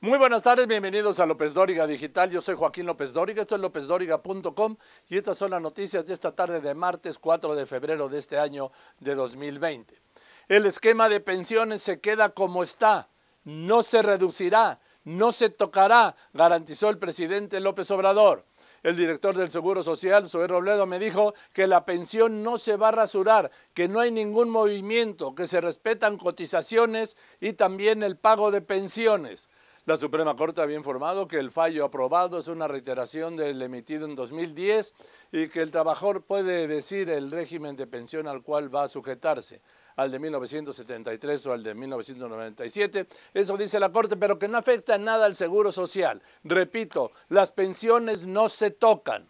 Muy buenas tardes, bienvenidos a López Dóriga Digital. Yo soy Joaquín López Dóriga, esto es lópezdóriga.com y estas son las noticias de esta tarde de martes 4 de febrero de este año de 2020. El esquema de pensiones se queda como está, no se reducirá, no se tocará, garantizó el presidente López Obrador. El director del Seguro Social, Zoé Robledo, me dijo que la pensión no se va a rasurar, que no hay ningún movimiento, que se respetan cotizaciones y también el pago de pensiones. La Suprema Corte había informado que el fallo aprobado es una reiteración del emitido en 2010 y que el trabajador puede decir el régimen de pensión al cual va a sujetarse al de 1973 o al de 1997. Eso dice la Corte, pero que no afecta nada al seguro social. Repito, las pensiones no se tocan.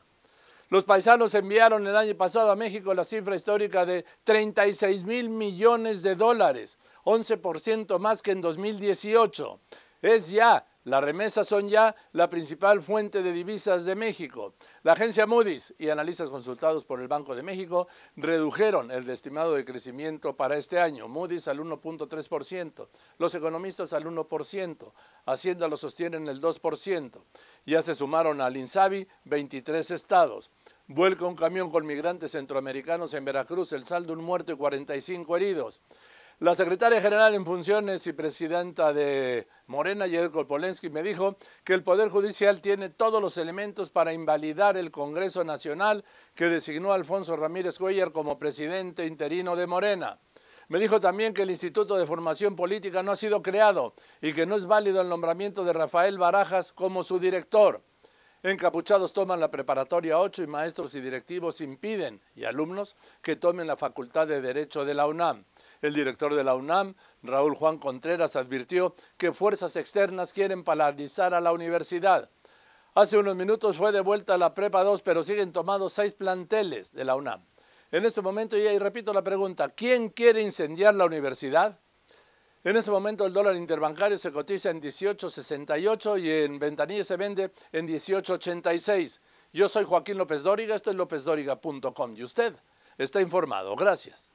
Los paisanos enviaron el año pasado a México la cifra histórica de 36 mil millones de dólares, 11% más que en 2018. Es ya, las remesas son ya la principal fuente de divisas de México. La agencia Moody's y analistas consultados por el Banco de México redujeron el estimado de crecimiento para este año. Moody's al 1.3%, los economistas al 1%, Hacienda lo sostiene en el 2%. Ya se sumaron al INSABI 23 estados. Vuelca un camión con migrantes centroamericanos en Veracruz, el saldo un muerto y 45 heridos. La secretaria general en funciones y presidenta de Morena, Yelko Polensky, me dijo que el Poder Judicial tiene todos los elementos para invalidar el Congreso Nacional que designó a Alfonso Ramírez Cuellar como presidente interino de Morena. Me dijo también que el Instituto de Formación Política no ha sido creado y que no es válido el nombramiento de Rafael Barajas como su director. Encapuchados toman la preparatoria 8 y maestros y directivos impiden, y alumnos, que tomen la Facultad de Derecho de la UNAM. El director de la UNAM, Raúl Juan Contreras, advirtió que fuerzas externas quieren paralizar a la universidad. Hace unos minutos fue devuelta vuelta la Prepa 2, pero siguen tomados seis planteles de la UNAM. En ese momento, y ahí repito la pregunta, ¿quién quiere incendiar la universidad? En ese momento el dólar interbancario se cotiza en 18.68 y en ventanilla se vende en 18.86. Yo soy Joaquín López Dóriga, esto es lópezdóriga.com y usted está informado. Gracias.